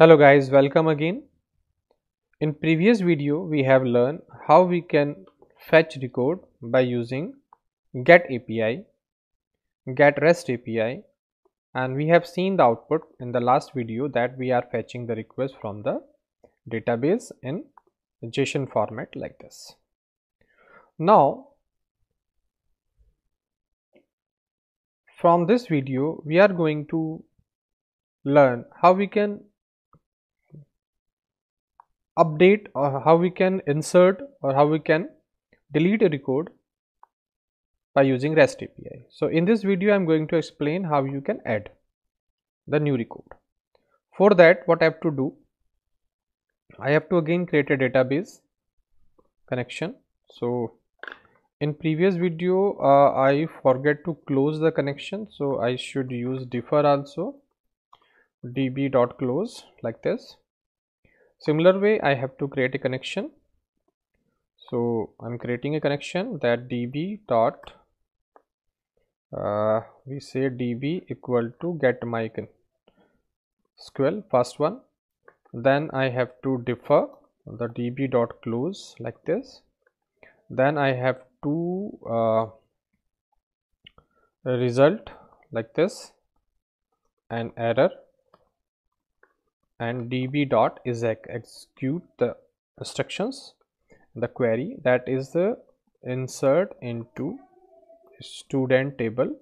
Hello guys, welcome again. In previous video, we have learned how we can fetch record by using get API, get REST API and we have seen the output in the last video that we are fetching the request from the database in JSON format like this. Now, from this video, we are going to learn how we can update or uh, how we can insert or how we can delete a record by using REST API. So in this video I am going to explain how you can add the new record. For that what I have to do I have to again create a database connection. So in previous video uh, I forget to close the connection so I should use defer also db.close like this Similar way I have to create a connection. So, I am creating a connection that db dot uh, we say db equal to get my SQL first one then I have to defer the db dot close like this then I have to uh, result like this and error and db dot is execute the instructions the query that is the insert into student table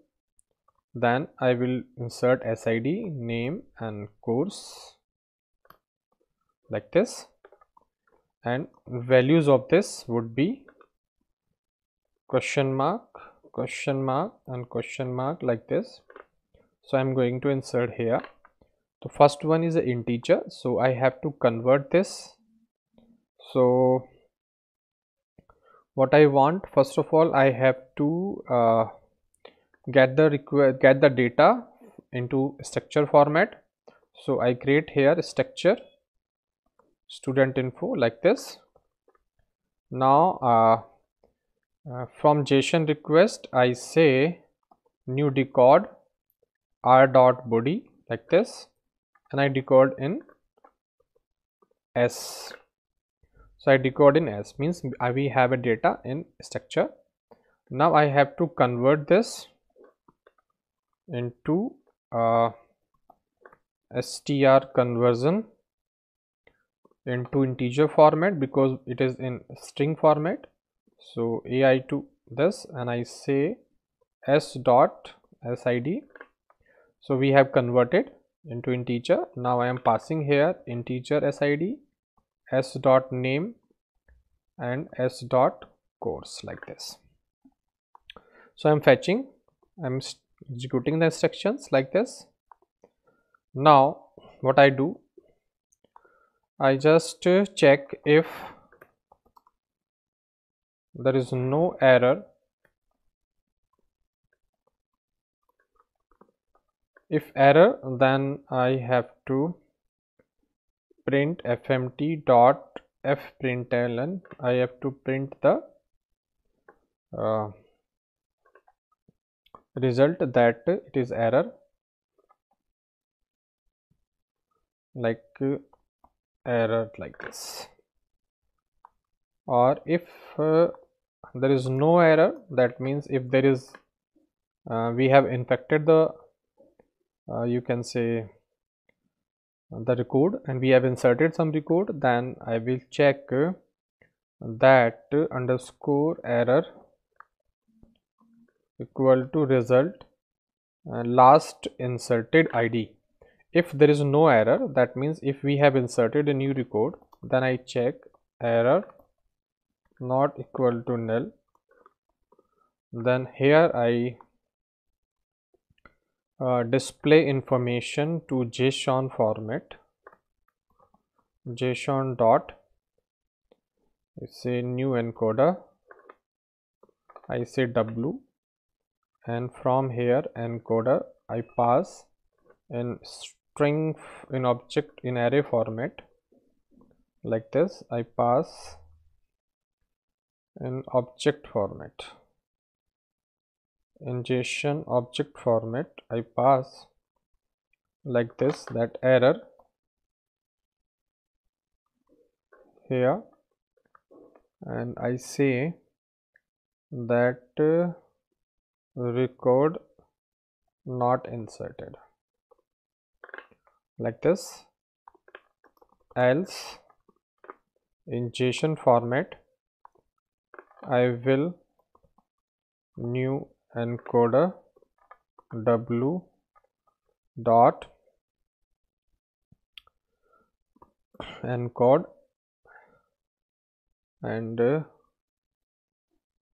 then I will insert SID name and course like this and values of this would be question mark question mark and question mark like this so I'm going to insert here the first one is an integer so i have to convert this so what i want first of all i have to uh, get the get the data into structure format so i create here structure student info like this now uh, uh, from json request i say new decode r dot body like this and I decode in S. So I decode in S means I, we have a data in structure. Now I have to convert this into uh, str conversion into integer format because it is in string format so ai to this and i say s dot sid so we have converted into integer now i am passing here integer sid s dot name and s dot course like this so i'm fetching i'm executing the instructions like this now what i do i just check if there is no error if error then I have to print fmt dot fprintln I have to print the uh, result that it is error like uh, error like this or if uh, there is no error that means if there is uh, we have infected the uh, you can say the record and we have inserted some record then I will check that underscore error equal to result uh, last inserted id if there is no error that means if we have inserted a new record then i check error not equal to null then here i uh, display information to JSON format JSON dot say new encoder I say W and from here encoder I pass in string in object in array format like this I pass in object format ingestion object format I pass like this that error here and I say that uh, record not inserted like this else json format I will new encoder w dot encode and uh,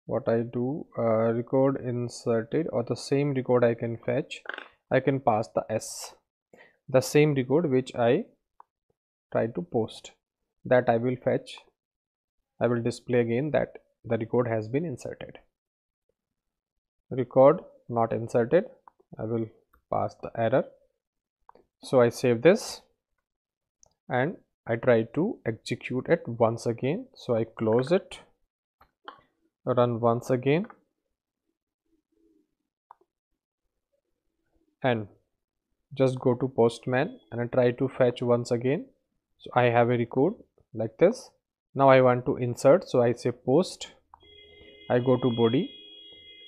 what I do uh, record inserted or the same record I can fetch I can pass the s the same record which I try to post that I will fetch I will display again that the record has been inserted record not inserted I will pass the error so I save this and I try to execute it once again so I close it run once again and just go to postman and I try to fetch once again so I have a record like this now I want to insert so I say post I go to body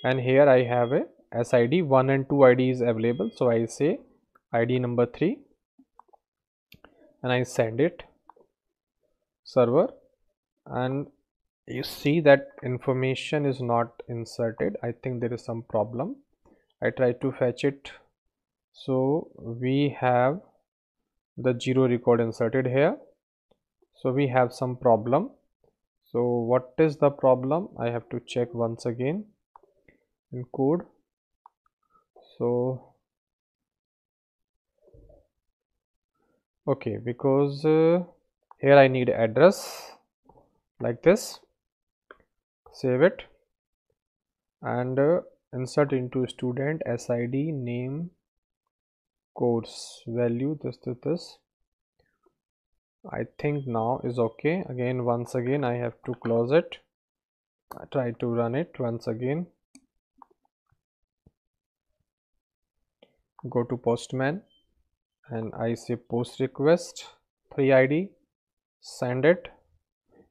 and here I have a SID 1 and 2 ID is available. So, I say ID number 3 and I send it server and you see that information is not inserted. I think there is some problem. I try to fetch it. So, we have the 0 record inserted here. So, we have some problem. So, what is the problem? I have to check once again in code so okay because uh, here I need address like this save it and uh, insert into student SID name course value this this this I think now is okay again once again I have to close it I try to run it once again go to postman and I say post request 3 ID send it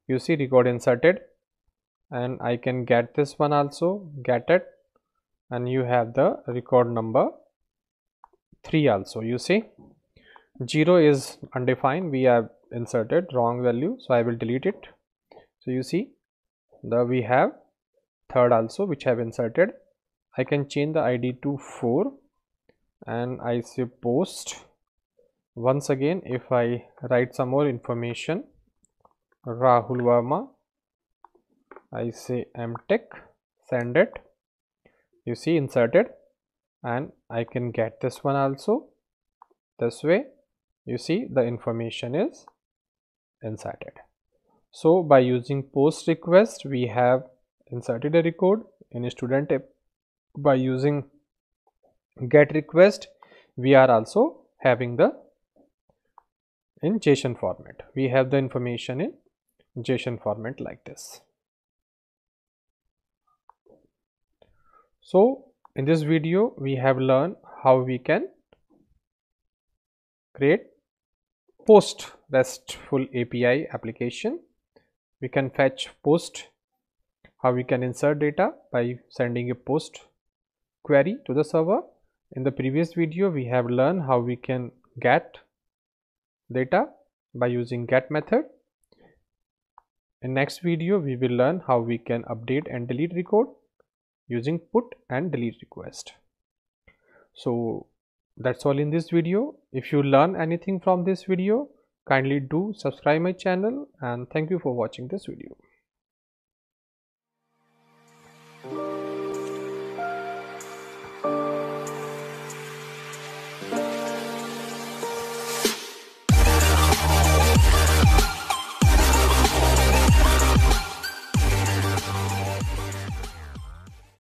you see record inserted and I can get this one also get it and you have the record number 3 also you see 0 is undefined we have inserted wrong value so I will delete it so you see the we have third also which I have inserted I can change the ID to 4 and I say post once again if I write some more information Rahul Verma I say mtech send it you see inserted and I can get this one also this way you see the information is inserted so by using post request we have inserted a record in a student by using get request we are also having the in JSON format. We have the information in JSON format like this. So, in this video we have learned how we can create post RESTful API application. We can fetch post, how we can insert data by sending a post query to the server in the previous video, we have learned how we can get data by using get method. In next video, we will learn how we can update and delete record using put and delete request. So that's all in this video. If you learn anything from this video, kindly do subscribe my channel and thank you for watching this video.